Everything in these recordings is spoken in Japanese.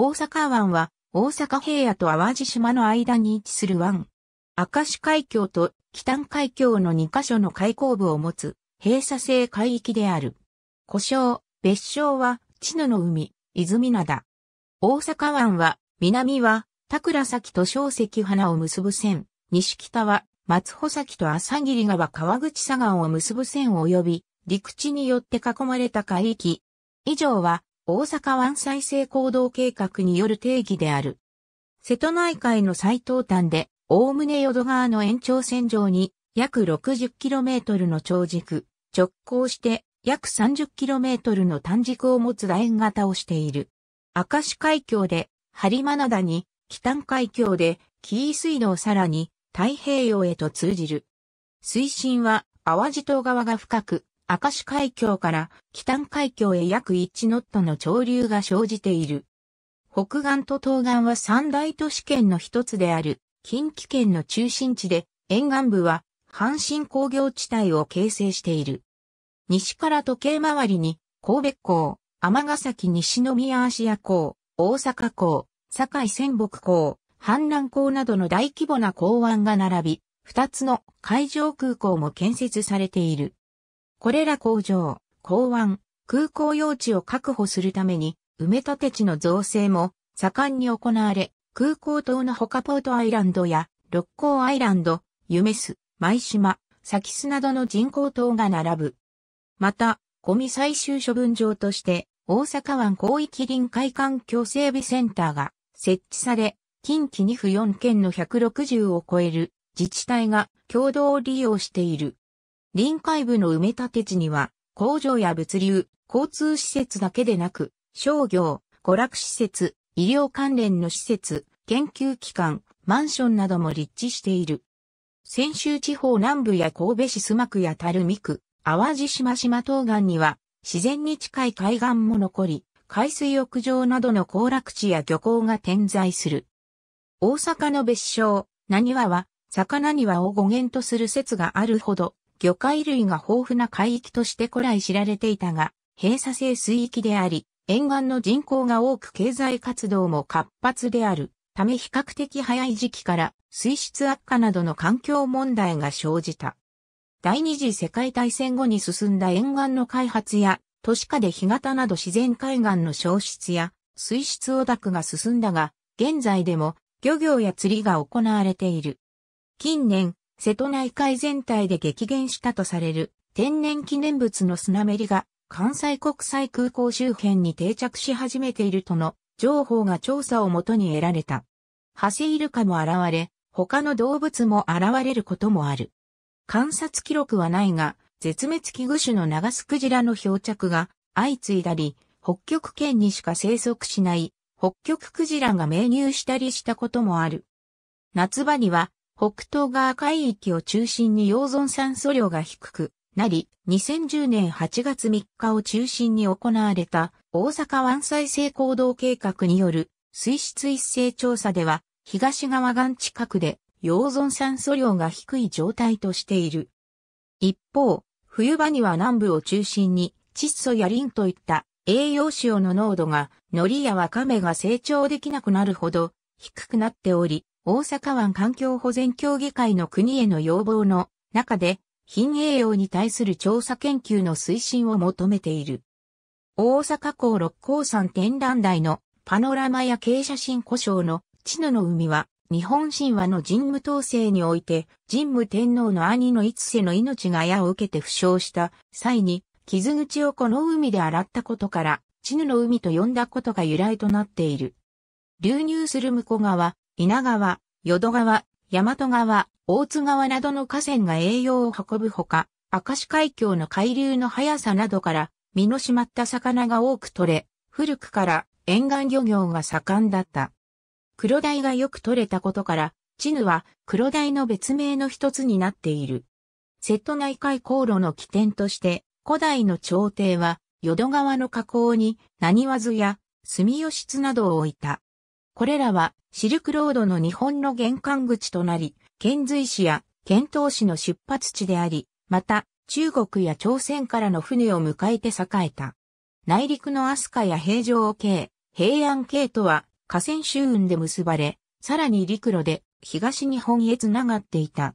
大阪湾は大阪平野と淡路島の間に位置する湾。明石海峡と北海峡の2カ所の海口部を持つ閉鎖性海域である。故障、別称は、地ヌの海、泉灘。大阪湾は、南は、田倉崎と小石花を結ぶ線、西北は、松穂崎と朝霧川川口左岸を結ぶ線を及び、陸地によって囲まれた海域。以上は、大阪湾再生行動計画による定義である。瀬戸内海の最東端で、おおむね淀川の延長線上に約 60km の長軸、直行して約 30km の短軸を持つ楕円型をしている。明石海峡で、播磨灘に、北海峡で、紀伊水道さらに、太平洋へと通じる。水深は、淡路島側が深く、明石海峡から北海峡へ約1ノットの潮流が生じている。北岸と東岸は三大都市圏の一つである近畿圏の中心地で、沿岸部は阪神工業地帯を形成している。西から時計回りに神戸港、尼崎西宮芦屋港、大阪港、堺仙北港、阪南港などの大規模な港湾が並び、二つの海上空港も建設されている。これら工場、港湾、空港用地を確保するために、埋め立て地の造成も盛んに行われ、空港島の他ポートアイランドや、六甲アイランド、夢洲、舞島、サキスなどの人工島が並ぶ。また、ゴミ最終処分場として、大阪湾広域臨海環境整備センターが設置され、近畿2府4県の160を超える自治体が共同利用している。臨海部の埋め立て地には、工場や物流、交通施設だけでなく、商業、娯楽施設、医療関連の施設、研究機関、マンションなども立地している。泉州地方南部や神戸市須磨区や垂水区、淡路島島東岸には、自然に近い海岸も残り、海水浴場などの行楽地や漁港が点在する。大阪の別称、何和は、魚にはを語源とする説があるほど、魚介類が豊富な海域として古来知られていたが、閉鎖性水域であり、沿岸の人口が多く経済活動も活発であるため比較的早い時期から水質悪化などの環境問題が生じた。第二次世界大戦後に進んだ沿岸の開発や都市化で干潟など自然海岸の消失や水質汚濁が進んだが、現在でも漁業や釣りが行われている。近年、瀬戸内海全体で激減したとされる天然記念物のスナメリが関西国際空港周辺に定着し始めているとの情報が調査をもとに得られた。ハセイルカも現れ、他の動物も現れることもある。観察記録はないが、絶滅危惧種のガスクジラの漂着が相次いだり、北極圏にしか生息しない北極クジラが命入したりしたこともある。夏場には北東側海域を中心に溶存酸素量が低くなり、2010年8月3日を中心に行われた大阪湾再生行動計画による水質一斉調査では、東側岸近くで溶存酸素量が低い状態としている。一方、冬場には南部を中心に窒素やリンといった栄養塩の濃度が、海苔やワカメが成長できなくなるほど低くなっており、大阪湾環境保全協議会の国への要望の中で、貧栄養に対する調査研究の推進を求めている。大阪港六甲山展覧台のパノラマや傾斜新故障のチ野の海は、日本神話の神武統制において、神武天皇の兄の一世の命が矢を受けて負傷した際に、傷口をこの海で洗ったことから、チヌの海と呼んだことが由来となっている。流入する向こう側、稲川、淀川、大和川、大津川などの河川が栄養を運ぶほか、明石海峡の海流の速さなどから身の締まった魚が多く取れ、古くから沿岸漁業が盛んだった。黒鯛がよく取れたことから、チヌは黒鯛の別名の一つになっている。瀬戸内海航路の起点として、古代の朝廷は、淀川の河口に、何わずや、住吉津などを置いた。これらは、シルクロードの日本の玄関口となり、遣隋使や遣唐使の出発地であり、また、中国や朝鮮からの船を迎えて栄えた。内陸の飛鳥や平城系、平安系とは河川周運で結ばれ、さらに陸路で東日本へ繋がっていた。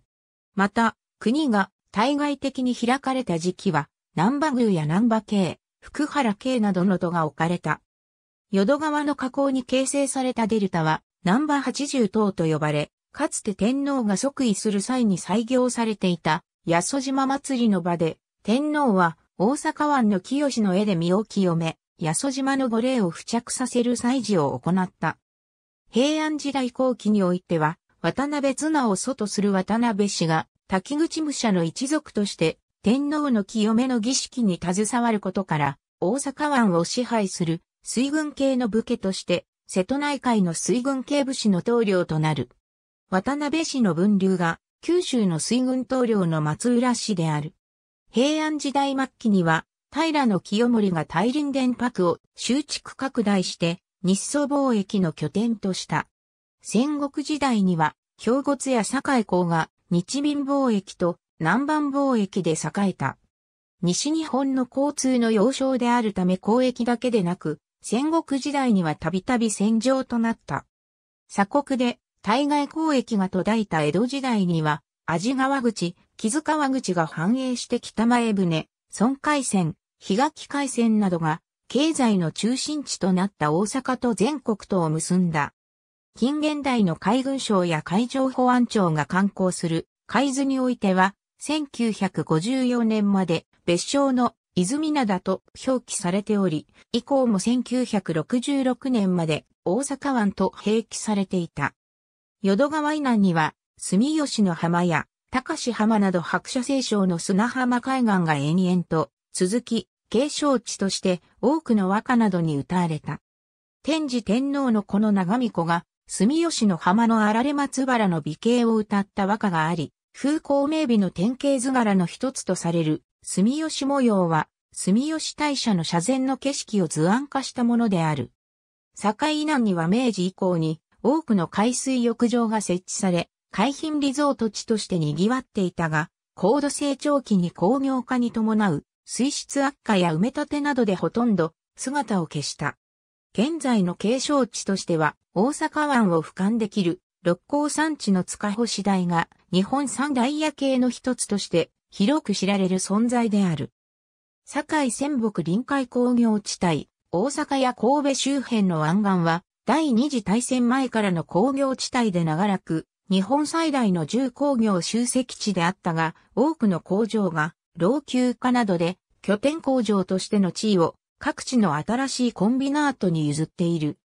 また、国が対外的に開かれた時期は、南波宮や南波系、福原系などの都が置かれた。淀川の河口に形成されたデルタは、ナンバー80等と呼ばれ、かつて天皇が即位する際に採行されていた、八十島祭りの場で、天皇は大阪湾の清の絵で身を清め、八十島の御霊を付着させる祭事を行った。平安時代後期においては、渡辺綱を祖とする渡辺氏が、滝口武者の一族として、天皇の清めの儀式に携わることから、大阪湾を支配する水軍系の武家として、瀬戸内海の水軍警部士の棟梁となる。渡辺氏の分流が、九州の水軍棟梁の松浦氏である。平安時代末期には、平清盛が大輪電泊を集築拡大して、日ソ貿易の拠点とした。戦国時代には、兵庫津や堺港が日民貿易と南蛮貿易で栄えた。西日本の交通の要衝であるため交易だけでなく、戦国時代にはたびたび戦場となった。鎖国で対外交易が途絶えた江戸時代には、味川口、木津川口が繁栄して北前船、孫海船、日垣海船などが経済の中心地となった大阪と全国とを結んだ。近現代の海軍省や海上保安庁が観光する海図においては、1954年まで別称の泉灘と表記されており、以降も1966年まで大阪湾と併記されていた。淀川以南には、住吉の浜や高志浜など白車清少の砂浜海岸が延々と続き、景勝地として多くの和歌などに歌われた。天智天皇のこの長巫子が、住吉の浜のあられ松原の美形を歌った和歌があり、風光明媚の典型図柄の一つとされる住吉模様は、住吉大社の社前の景色を図案化したものである。境南には明治以降に多くの海水浴場が設置され、海浜リゾート地として賑わっていたが、高度成長期に工業化に伴う水質悪化や埋め立てなどでほとんど姿を消した。現在の継承地としては大阪湾を俯瞰できる六甲山地の塚星台が日本三大夜景の一つとして広く知られる存在である。堺仙北臨海工業地帯、大阪や神戸周辺の湾岸は、第二次大戦前からの工業地帯で長らく、日本最大の重工業集積地であったが、多くの工場が、老朽化などで、拠点工場としての地位を、各地の新しいコンビナートに譲っている。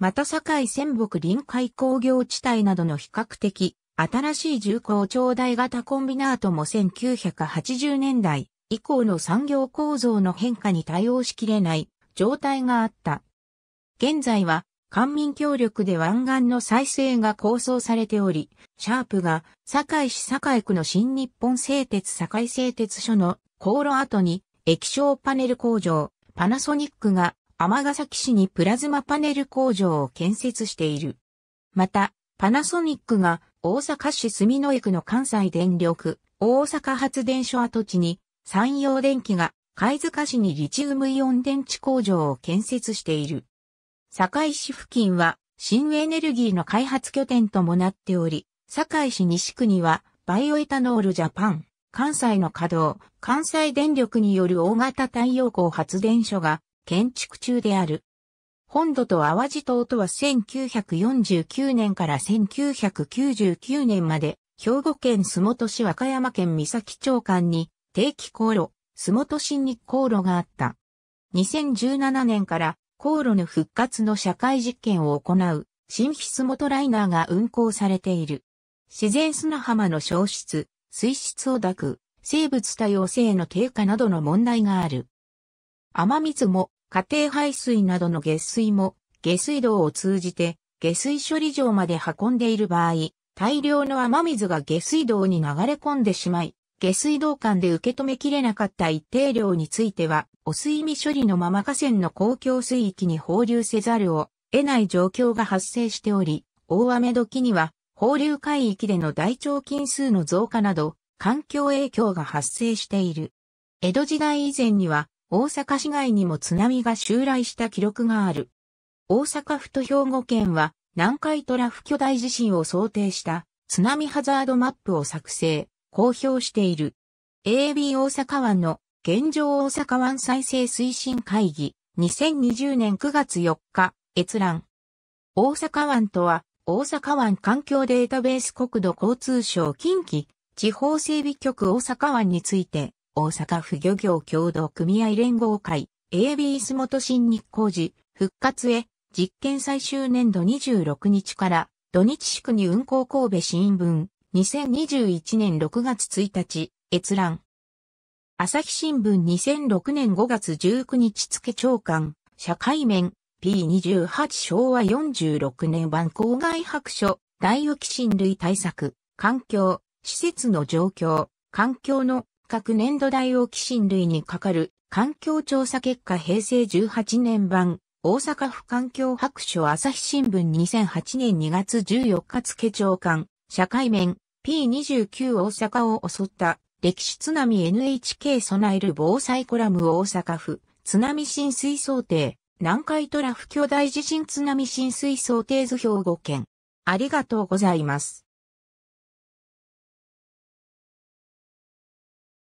また堺仙北臨海工業地帯などの比較的新しい重工長大型コンビナートも1980年代以降の産業構造の変化に対応しきれない状態があった。現在は官民協力で湾岸の再生が構想されており、シャープが堺市堺区の新日本製鉄堺製鉄所の航路跡に液晶パネル工場、パナソニックが尼崎市にプラズマパネル工場を建設している。また、パナソニックが大阪市住之江区の関西電力大阪発電所跡地に山陽電機が貝塚市にリチウムイオン電池工場を建設している。堺市付近は新エネルギーの開発拠点ともなっており、堺市西区にはバイオエタノールジャパン、関西の稼働、関西電力による大型太陽光発電所が建築中である。本土と淡路島とは1949年から1999年まで、兵庫県洲本市和歌山県三崎町間に定期航路、洲本市に航路があった。2017年から航路の復活の社会実験を行う新非洲本ライナーが運行されている。自然砂浜の消失、水質を抱く、生物多様性の低下などの問題がある。雨水も家庭排水などの下水も下水道を通じて下水処理場まで運んでいる場合、大量の雨水が下水道に流れ込んでしまい、下水道管で受け止めきれなかった一定量については、汚水未処理のまま河川の公共水域に放流せざるを得ない状況が発生しており、大雨時には放流海域での大腸菌数の増加など、環境影響が発生している。江戸時代以前には、大阪市外にも津波が襲来した記録がある。大阪府と兵庫県は南海トラフ巨大地震を想定した津波ハザードマップを作成、公表している。AB 大阪湾の現状大阪湾再生推進会議2020年9月4日閲覧。大阪湾とは大阪湾環境データベース国土交通省近畿地方整備局大阪湾について大阪府漁業協同組合連合会 AB s 元新日光寺復活へ実験最終年度26日から土日祝に運行神戸新聞2021年6月1日閲覧朝日新聞2006年5月19日付長官社会面 P28 昭和46年版公害白書、大浮き親類対策、環境、施設の状況、環境の各年度大を寄進類にかかる環境調査結果平成18年版大阪府環境白書朝日新聞2008年2月14日付長官社会面 P29 大阪を襲った歴史津波 NHK 備える防災コラム大阪府津波浸水想定南海トラフ巨大地震津波浸水想定図兵語。県ありがとうございます。